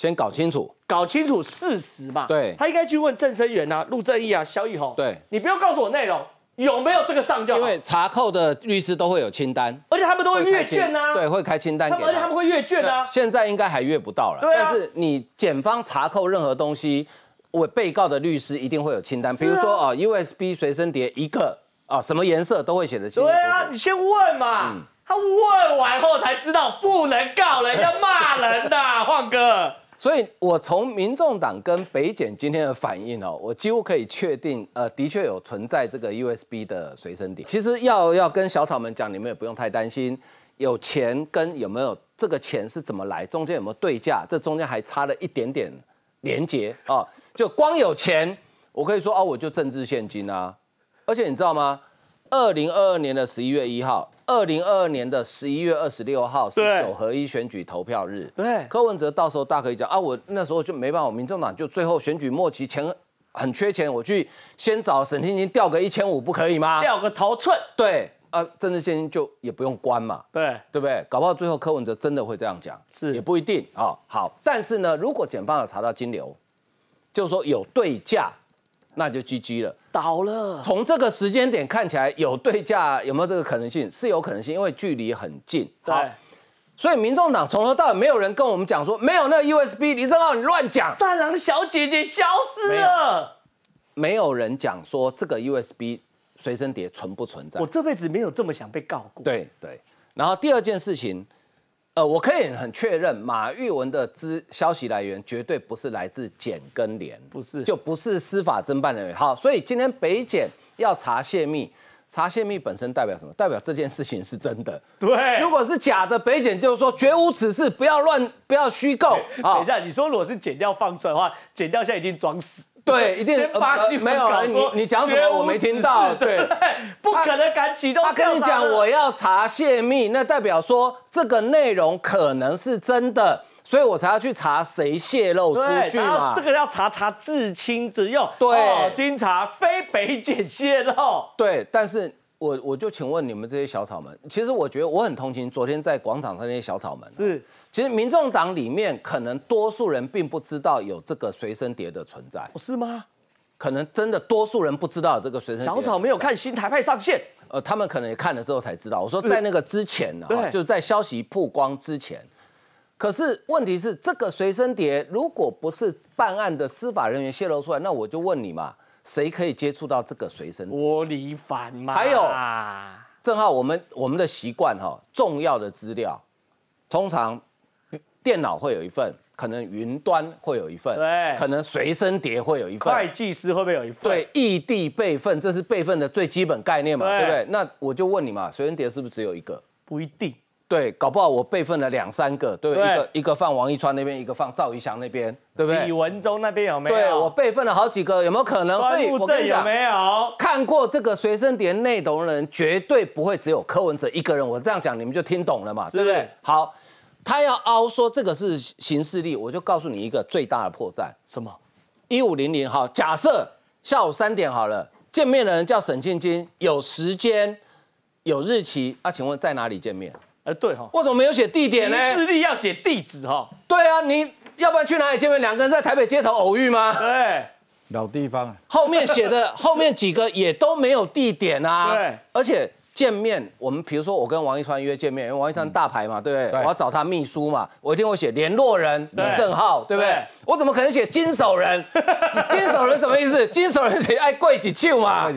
先搞清楚，搞清楚事实吧。对，他应该去问郑生源呐、陆正义啊、萧义宏。对，你不要告诉我内容有没有这个上交。因为查扣的律师都会有清单，而且他们都会阅卷呐。对，会开清单。而且他们会阅卷啊。现在应该还阅不到了。对啊。但是你检方查扣任何东西，我被告的律师一定会有清单。比如说啊，USB 随身碟一个啊，什么颜色都会写的清。对啊，你先问嘛。他问完后才知道不能告人，要骂人的，晃哥。所以，我从民众党跟北检今天的反应哦，我几乎可以确定，呃，的确有存在这个 USB 的随身碟。其实要要跟小草们讲，你们也不用太担心，有钱跟有没有这个钱是怎么来，中间有没有对价，这中间还差了一点点连接啊。就光有钱，我可以说哦，我就政治现金啊。而且你知道吗？二零二二年的十一月一号。二零二二年的十一月二十六号是九合一选举投票日，对，柯文哲到时候大可以讲啊，我那时候就没办法，民众党就最后选举末期钱很缺钱，我去先找沈清清调个一千五不可以吗？调个头寸，对啊，政治现金就也不用关嘛，对对不对？搞不好最后柯文哲真的会这样讲，是也不一定啊。好，但是呢，如果检方有查到金流，就是说有对价。那就 GG 了，倒了。从这个时间点看起来，有对价有没有这个可能性？是有可能性，因为距离很近。对，所以民众党从头到尾没有人跟我们讲说，没有那个 USB 你正浩，你乱讲。战狼小姐姐消失了，没有人讲说这个 USB 随身碟存不存在。我这辈子没有这么想被告过。对对，然后第二件事情。呃，我可以很确认，马玉文的资消息来源绝对不是来自简跟联，不是，就不是司法侦办人员。好，所以今天北检要查泄密，查泄密本身代表什么？代表这件事情是真的。对，如果是假的，北检就是说绝无此事，不要乱，不要虚构。等一下，你说如果是剪掉放出来的话，剪掉现在已经装死。对，一定没有你，你讲什么我没听到？对，不可能敢启动。他跟你讲我要查泄密，那代表说这个内容可能是真的，所以我才要去查谁泄露出去嘛。这个要查查至亲之友，对，经查非北检泄露。对，但是我我就请问你们这些小草们，其实我觉得我很同情昨天在广场上那些小草们。是。其实民众党里面可能多数人并不知道有这个随身碟的存在，不是吗？可能真的多数人不知道这个随身。小草没有看新台派上线，呃，他们可能看了之后才知道。我说在那个之前呢，就是在消息曝光之前。可是问题是，这个随身碟如果不是办案的司法人员泄露出来，那我就问你嘛，谁可以接触到这个随身？我李凡。还有，正好我们我们的习惯哈，重要的资料通常。电脑会有一份，可能云端会有一份，对，可能随身碟会有一份，会计师会不会有一份？对，异地备份，这是备份的最基本概念嘛，对不对？那我就问你嘛，随身碟是不是只有一个？不一定，对，搞不好我备份了两三个，对，一个一个放王一川那边，一个放赵一翔那边，对不对？李文忠那边有没有？对，我备份了好几个，有没有可能？我跟你有没有？看过这个随身碟内容的人，绝对不会只有柯文哲一个人。我这样讲，你们就听懂了嘛，对不对？好。他要凹说这个是形事力，我就告诉你一个最大的破绽，什么？一五零零，好，假设下午三点好了，见面的人叫沈庆金，有时间，有日期，啊，请问在哪里见面？哎，对哈，为什么没有写地点呢？形例力要写地址哈，对啊，你要不然去哪里见面？两个人在台北街头偶遇吗？对，老地方。后面写的后面几个也都没有地点啊，对，而且。见面，我们比如说我跟王一川约见面，因为王一川大牌嘛，对不对？我要找他秘书嘛，我一定会写联络人李正浩，对不对？我怎么可能写金手人？金 手人什么意思？金手人谁爱跪几竴嘛？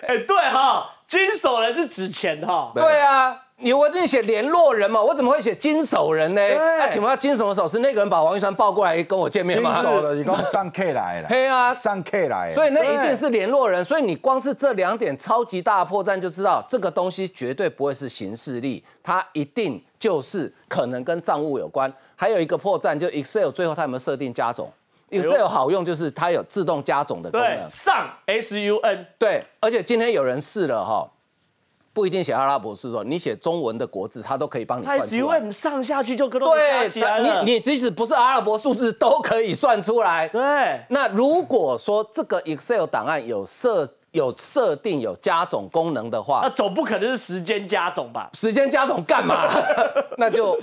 哎，对哈，金手人是值钱哈。对啊。你我那写联络人嘛，我怎么会写经手人呢？那请问要经什么手？是那个人把王玉川抱过来跟我见面吗？经手的，一共上 K 来了。嘿啊，上 K 来。所以那一定是联络人。所以你光是这两点超级大破绽，就知道这个东西绝对不会是形式力，它一定就是可能跟账务有关。还有一个破绽，就 Excel 最后他有没有设定加总？Excel 好用，就是它有自动加总的功能。上 SUN。对，而且今天有人试了哈。不一定写阿拉伯数字，你写中文的国字，它都可以帮你。太智慧，上下去就可以对起来。你你即使不是阿拉伯数字，都可以算出来。对。那如果说这个 Excel 档案有设、有设定、有加总功能的话，那总不可能是时间加总吧？时间加总干嘛？那就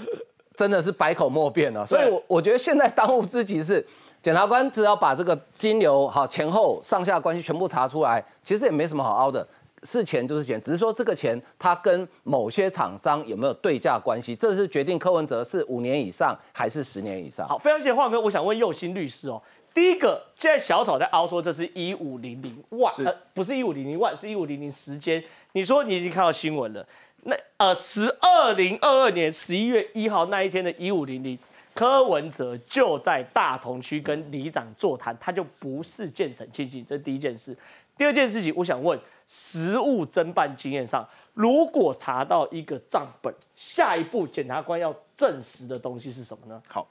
真的是百口莫辩了。所以，我我觉得现在当务之急是，检察官只要把这个金流、好前后上下关系全部查出来，其实也没什么好凹的。是钱就是钱，只是说这个钱它跟某些厂商有没有对价关系，这是决定柯文哲是五年以上还是十年以上。好，非常谢谢华哥，我想问右新律师哦。第一个，现在小草在凹说这是一五零零，呃，不是一五零零万，是一五零零时间。你说你已经看到新闻了，那呃，十二零二二年十一月一号那一天的一五零零，柯文哲就在大同区跟里长座谈，他就不是建省亲戚，这第一件事。第二件事情，我想问，实物侦办经验上，如果查到一个账本，下一步检察官要证实的东西是什么呢？好，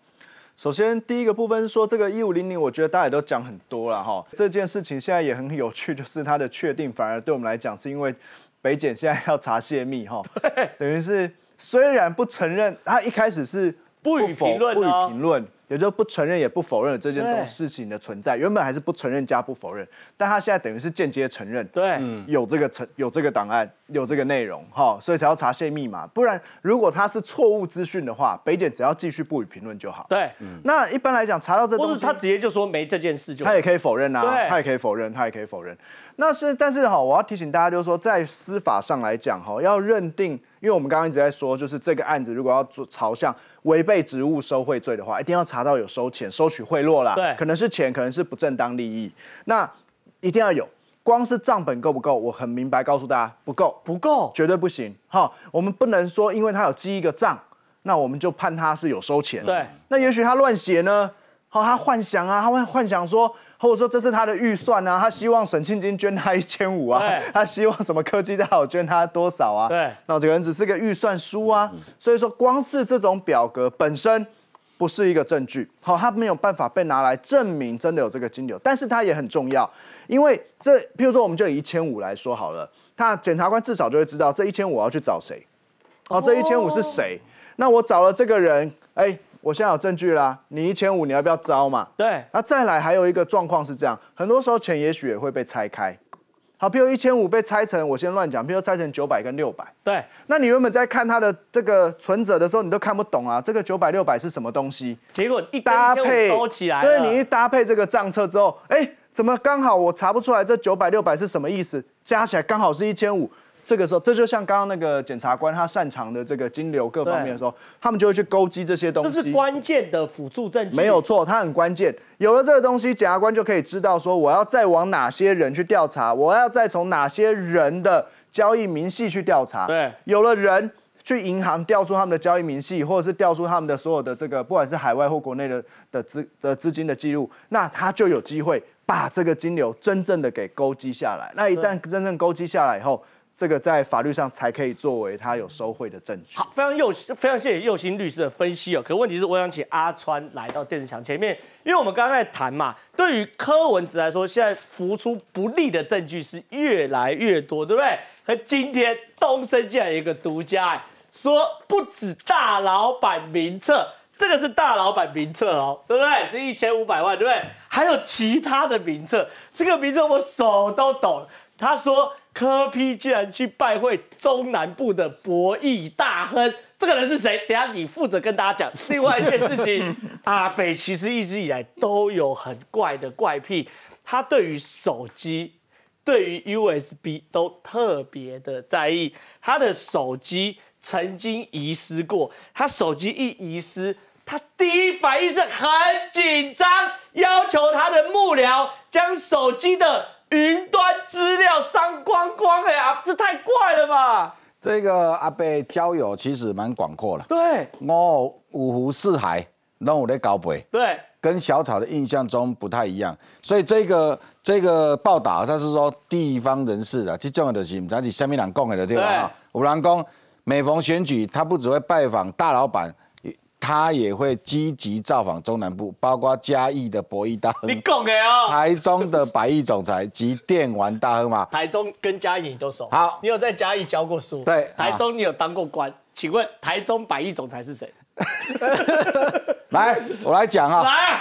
首先第一个部分说这个一五零零，我觉得大家都讲很多了哈。这件事情现在也很有趣，就是它的确定反而对我们来讲，是因为北检现在要查泄密哈，等于是虽然不承认，他一开始是不予评论。也就不承认也不否认了这件东事情的存在，原本还是不承认加不否认，但他现在等于是间接承认，对，有这个存有这个档案有这个内容哈，所以才要查泄密嘛，不然如果他是错误资讯的话，北检只要继续不予评论就好。对，那一般来讲查到这东西，或是他直接就说没这件事，就他也可以否认啊，他也可以否认，他也可以否认。那是但是哈，我要提醒大家就是说，在司法上来讲哈，要认定。因为我们刚刚一直在说，就是这个案子如果要做朝向违背职务收贿罪的话，一定要查到有收钱、收取贿赂啦，对，可能是钱，可能是不正当利益，那一定要有。光是账本够不够？我很明白告诉大家，不够，不够，绝对不行。哈，我们不能说因为他有记一个账，那我们就判他是有收钱。对，那也许他乱写呢。好，他幻想啊，他会幻想说，或者说这是他的预算啊，他希望沈庆金捐他一千五啊，他希望什么科技大佬捐他多少啊？对，那这个人只是个预算书啊，所以说光是这种表格本身不是一个证据，好，他没有办法被拿来证明真的有这个金流，但是他也很重要，因为这譬如说我们就以一千五来说好了，那检察官至少就会知道这一千五要去找谁，好，这一千五是谁？那我找了这个人，哎。我现在有证据啦，你一千五，你要不要招嘛？对。那再来还有一个状况是这样，很多时候钱也许也会被拆开。好，譬如一千五被拆成，我先乱讲，譬如拆成九百跟六百。对。那你原本在看他的这个存折的时候，你都看不懂啊，这个九百六百是什么东西？结果一搭配，高起来。对，你一搭配这个账册之后，哎，怎么刚好我查不出来这九百六百是什么意思？加起来刚好是一千五。这个时候，这就像刚刚那个检察官他擅长的这个金流各方面的时候，他们就会去勾稽这些东西。这是关键的辅助证据，没有错，它很关键。有了这个东西，检察官就可以知道说我要再往哪些人去调查，我要再从哪些人的交易明细去调查。对，有了人去银行调出他们的交易明细，或者是调出他们的所有的这个不管是海外或国内的的资的资金的记录，那他就有机会把这个金流真正的给勾稽下来。那一旦真正勾稽下来以后，这个在法律上才可以作为他有收贿的证据。好，非常又非常谢谢右心律师的分析哦。可问题是，我想请阿川来到电视墙前面，因为我们刚刚在谈嘛，对于柯文哲来说，现在浮出不利的证据是越来越多，对不对？可今天东竟然有一个独家，哎，说不止大老板名册，这个是大老板名册哦，对不对？是一千五百万，对不对？还有其他的名册，这个名册我手都抖。他说：“柯批竟然去拜会中南部的博弈大亨，这个人是谁？等下你负责跟大家讲。另外一件事情，阿肥其实一直以来都有很怪的怪癖，他对于手机、对于 USB 都特别的在意。他的手机曾经遗失过，他手机一遗失，他第一反应是很紧张，要求他的幕僚将手机的。”云端资料删光光哎呀，这太怪了吧！这个阿贝交友其实蛮广阔了。对，我五湖四海，让我在搞配，对，跟小草的印象中不太一样。所以这个这个报道，他是说地方人士的，最重要的，是咱是下面人讲的对吧？有人讲每逢选举，他不只会拜访大老板。他也会积极造访中南部，包括嘉义的博弈大亨，你讲的哦。台中的百亿总裁及电玩大亨嘛。台中跟嘉义你都熟，好，你有在嘉义教过书，对，台中你有当过官，请问台中百亿总裁是谁？来，我来讲啊。来，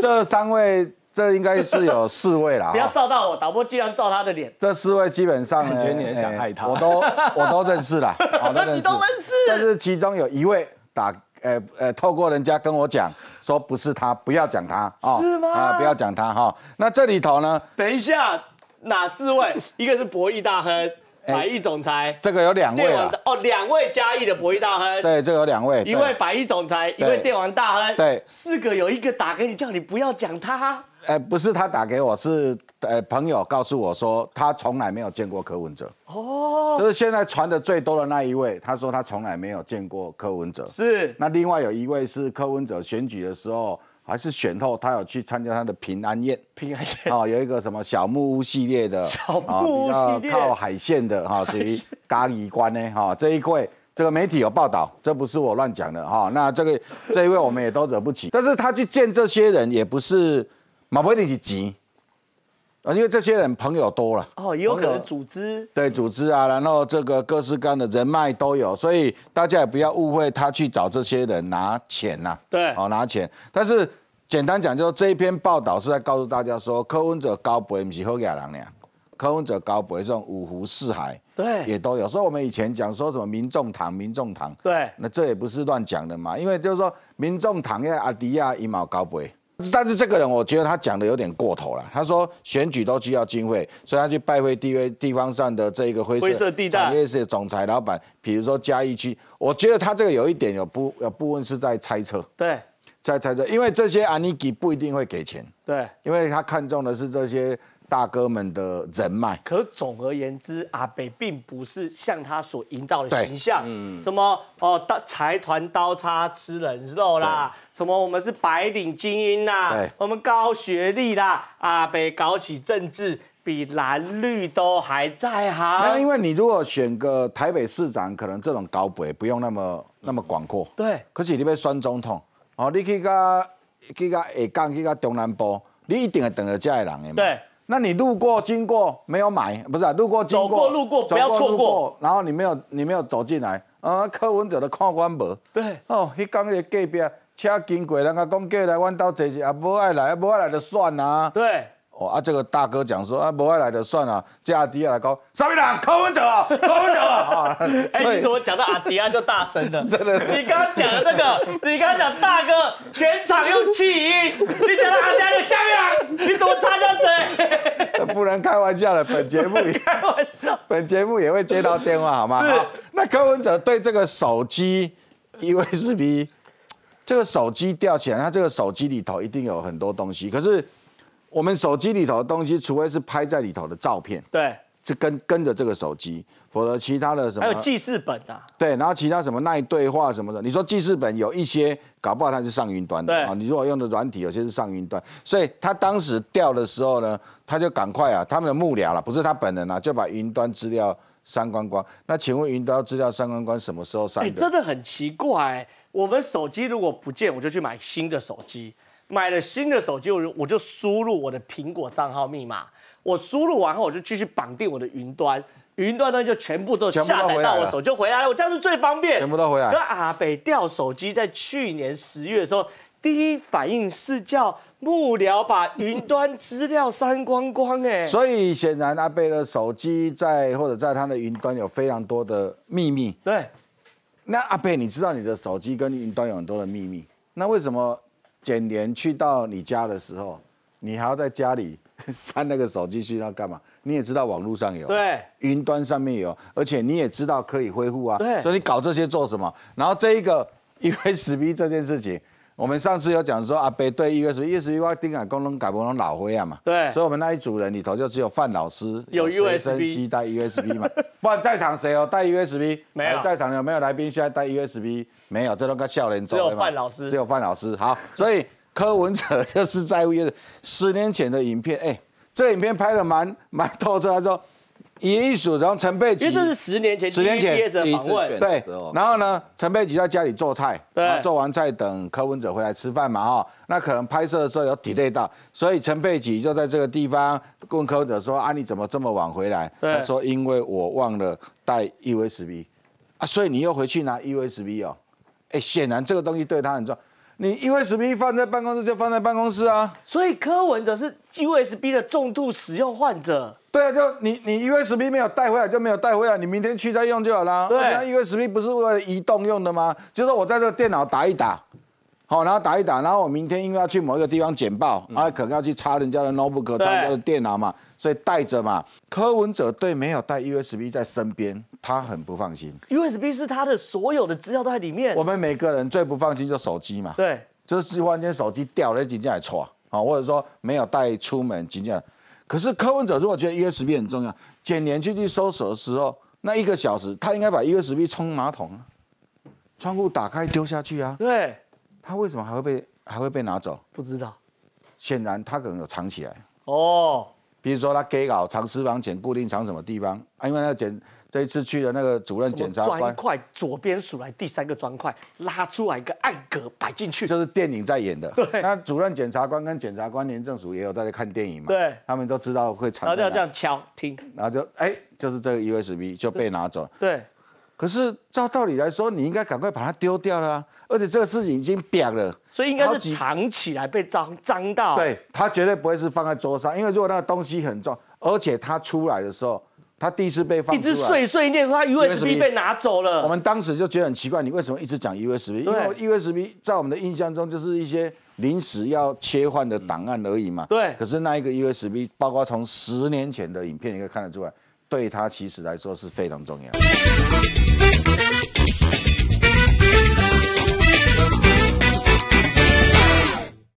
这三位，这应该是有四位啦，不要照到我，导播既然照他的脸。这四位基本上，我都我都认识的，我都认识。但是其中有一位打。呃呃，透过人家跟我讲说不是他，不要讲他啊，是吗？啊，不要讲他哈。那这里头呢？等一下，哪四位？一个是博弈大亨，百亿总裁，这个有两位哦，两位嘉义的博弈大亨。对，这个有两位，一位百亿总裁，一位电王大亨。对，四个有一个打给你，叫你不要讲他。呃，不是他打给我，是呃朋友告诉我说他从来没有见过柯文哲。哦。就是现在传的最多的那一位，他说他从来没有见过柯文哲。是，那另外有一位是柯文哲选举的时候，还是选后，他有去参加他的平安宴。平安宴啊，有一个什么小木屋系列的，小木屋系列靠海线的哈，属于咖喱关呢哈，这一位这个媒体有报道，这不是我乱讲的哈。那这个这一位我们也都惹不起，但是他去见这些人也不是，马不一定是急。啊，因为这些人朋友多了哦，也有可能组织对组织啊，然后这个各式各样的人脉都有，所以大家也不要误会他去找这些人拿钱呐。对，哦，拿钱。但是简单讲，就是这一篇报道是在告诉大家说，科文者高不是米喝给亚狼俩。科文者高不这种五湖四海，对，也都有。所以我们以前讲说什么民众堂，民众堂，对，那这也不是乱讲的嘛。因为就是说民众堂要阿迪亚一毛高倍。但是这个人，我觉得他讲的有点过头了。他说选举都需要经费，所以他去拜会地位地方上的这一个灰色地产业是总裁老板，比如说嘉义区。我觉得他这个有一点有部有部分是在猜测，对，在猜测，因为这些阿尼基不一定会给钱，对，因为他看中的是这些。大哥们的人脉。可总而言之，阿北并不是像他所营造的形象，什么哦，财团刀叉吃人肉啦，什么我们是白领精英啦，我们高学历啦。阿北搞起政治比蓝绿都还在行。那因为你如果选个台北市长，可能这种高北不用那么那么广阔。对。可是你被选总统，哦，你可以去去去下港，去下中南部，你一定也等得下人。对。那你路过经过没有买？不是，路过经过，过路过不要错过。然后你没有，你没有走进来啊？柯文哲的看官博，对，哦，迄刚个隔壁车经过，人家讲过来，阮到坐坐，啊，无爱来，也无爱来就算啦。对。啊，这个大哥讲说啊，不外来的算了，叫阿迪亚来高上面党开玩笑啊，开玩笑啊！哎，你怎么讲到阿迪亚就大声了？对对你刚刚讲的这个，你刚刚讲大哥全场用气音，你讲到阿迪亚就下面了，你怎么插这嘴？不能开玩笑了，本节目里开玩笑，本节目也会接到电话，好吗？好，那柯文哲对这个手机，因为是比这个手机吊起来，他这个手机里头一定有很多东西，可是。我们手机里头的东西，除非是拍在里头的照片，对，是跟跟着这个手机，否则其他的什么，还有记事本啊，对，然后其他什么耐对话什么的，你说记事本有一些搞不好它是上云端的，对啊，你如果用的软体有些是上云端，所以他当时掉的时候呢，他就赶快啊，他们的幕僚了，不是他本人啊，就把云端资料删光光。那请问云端资料删光光什么时候删？哎，真的很奇怪，我们手机如果不见，我就去买新的手机。买了新的手机，我我就输入我的苹果账号密码。我输入完后，我就继续绑定我的云端，云端呢就全部都下载到我手就回来了。我这样是最方便，全部都回来。那阿北掉手机在去年十月的时候，第一反应是叫幕僚把云端资料删光光哎。所以显然阿北的手机在或者在他的云端有非常多的秘密。对，那阿北，你知道你的手机跟云端有很多的秘密，那为什么？捡联去到你家的时候，你还要在家里 删那个手机是要干嘛？你也知道网络上有，对，云端上面有，而且你也知道可以恢复啊。对，所以你搞这些做什么？然后这一个因为死 B 这件事情。我们上次有讲说阿北对 USB USB 外丁啊，功能改不能老灰啊嘛。对，所以我们那一组人里头就只有范老师有 USB 带 USB 嘛。不然在场谁哦带 USB，没有在场有没有来宾需要带 USB？没有，这都跟笑脸走。只有范老师，只有范老师好。所以柯文哲就是在乎十年前的影片，哎，这影片拍的蛮蛮透彻，他说。以一数，然后陈佩琪，这是十年前，十年前记的访问，对，然后呢，陈佩琪在家里做菜，对，做完菜等柯文哲回来吃饭嘛，哈，那可能拍摄的时候有体累到，所以陈佩琪就在这个地方问柯文哲说，啊，你怎么这么晚回来？他说，因为我忘了带 U S B，啊，所以你又回去拿 U S B 哦，哎，显然这个东西对他很重要。你 U S B 放在办公室就放在办公室啊，所以柯文哲是 U S B 的重度使用患者。对啊，就你你 U S B 没有带回来就没有带回来，你明天去再用就好了。对啊，U S B 不是为了移动用的吗？就是我在这个电脑打一打。好，然后打一打，然后我明天因为要去某一个地方剪报，啊，可能要去插人家的 notebook、插人家的电脑嘛，所以带着嘛。柯文哲对没有带 USB 在身边，他很不放心。USB 是他的所有的资料都在里面。我们每个人最不放心就手机嘛。对，就是忽然间手机掉了紧接也错啊，啊，或者说没有带出门接件。可是柯文哲如果觉得 USB 很重要，捡连去去搜索的时候，那一个小时他应该把 USB 冲马桶啊，窗户打开丢下去啊。对。他为什么还会被还会被拿走？不知道，显然他可能有藏起来哦。比如说他给稿藏私房钱，固定藏什么地方啊？因为那个检这一次去的那个主任检察官，砖块左边数来第三个砖块拉出来一个暗格，摆进去就是电影在演的。对，那主任检察官跟检察官廉政署也有在看电影嘛？对，他们都知道会藏。然后就这样敲听，然后就哎，就是这个 USB 就被拿走。对。可是照道理来说，你应该赶快把它丢掉了。而且这个事情已经扁了，所以应该是藏起来被脏脏到。对，他绝对不会是放在桌上，因为如果那个东西很重，而且他出来的时候，他第一次被放，一直碎碎念说他 U S B 被拿走了。我们当时就觉得很奇怪，你为什么一直讲 U S B？因为 U S B 在我们的印象中就是一些临时要切换的档案而已嘛。对。可是那一个 U S B，包括从十年前的影片，你可以看得出来。对他其实来说是非常重要。